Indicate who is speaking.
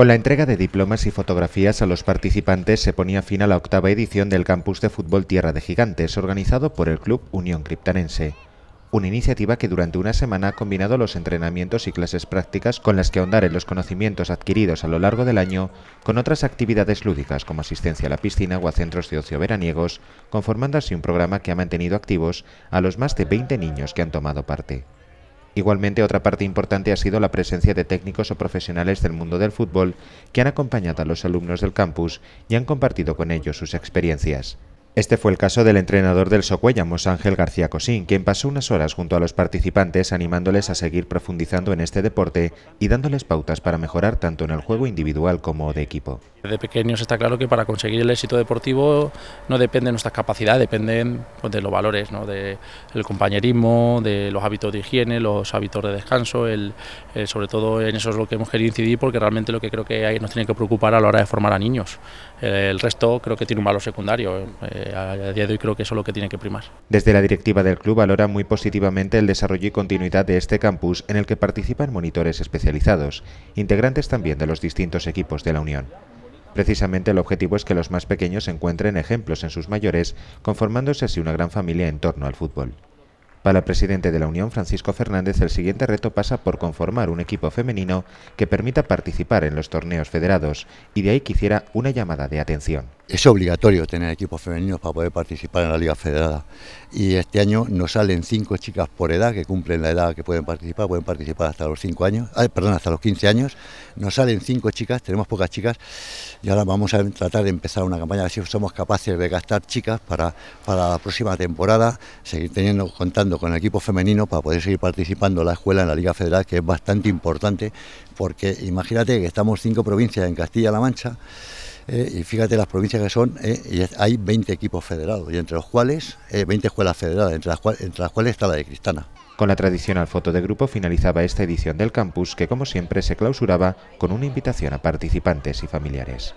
Speaker 1: Con la entrega de diplomas y fotografías a los participantes se ponía fin a la octava edición del Campus de Fútbol Tierra de Gigantes, organizado por el Club Unión Criptanense. Una iniciativa que durante una semana ha combinado los entrenamientos y clases prácticas con las que ahondar en los conocimientos adquiridos a lo largo del año con otras actividades lúdicas como asistencia a la piscina o a centros de ocio veraniegos, conformando así un programa que ha mantenido activos a los más de 20 niños que han tomado parte. Igualmente, otra parte importante ha sido la presencia de técnicos o profesionales del mundo del fútbol que han acompañado a los alumnos del campus y han compartido con ellos sus experiencias. Este fue el caso del entrenador del Socuellamos, Ángel García Cosín, quien pasó unas horas junto a los participantes animándoles a seguir profundizando en este deporte y dándoles pautas para mejorar tanto en el juego individual como de equipo.
Speaker 2: De pequeños está claro que para conseguir el éxito deportivo no depende de nuestras capacidades, dependen pues, de los valores, del compañerismo, de los hábitos de higiene, los hábitos de descanso, eh, sobre todo en eso es lo que hemos querido incidir porque realmente lo que creo que nos tiene que preocupar a la hora de formar a niños. Eh, el resto creo que tiene un valor secundario. Eh, a, día de hoy creo que eso es lo que tiene que primar.
Speaker 1: Desde la directiva del club valora muy positivamente el desarrollo y continuidad de este campus en el que participan monitores especializados, integrantes también de los distintos equipos de la Unión. Precisamente el objetivo es que los más pequeños encuentren ejemplos en sus mayores, conformándose así una gran familia en torno al fútbol. Para el presidente de la Unión, Francisco Fernández, el siguiente reto pasa por conformar un equipo femenino que permita participar en los torneos federados, y de ahí quisiera una llamada de atención es obligatorio tener equipos
Speaker 3: femeninos para poder participar en la Liga Federal... Y este año nos salen cinco chicas por edad que cumplen la edad que pueden participar, pueden participar hasta los cinco años, ah, perdón, hasta los 15 años. Nos salen cinco chicas, tenemos pocas chicas y ahora vamos a tratar de empezar una campaña si somos capaces de gastar chicas para, para la próxima temporada, seguir teniendo contando con equipos femeninos... para poder seguir participando en la escuela en la Liga Federal, que es bastante importante porque imagínate que estamos cinco provincias en Castilla-La Mancha eh, y fíjate las provincias que son, eh, hay 20
Speaker 1: equipos federados, y entre los cuales, 20 eh, escuelas federadas, entre las cuales está la de Cristana. Con la tradicional foto de grupo finalizaba esta edición del campus que como siempre se clausuraba con una invitación a participantes y familiares.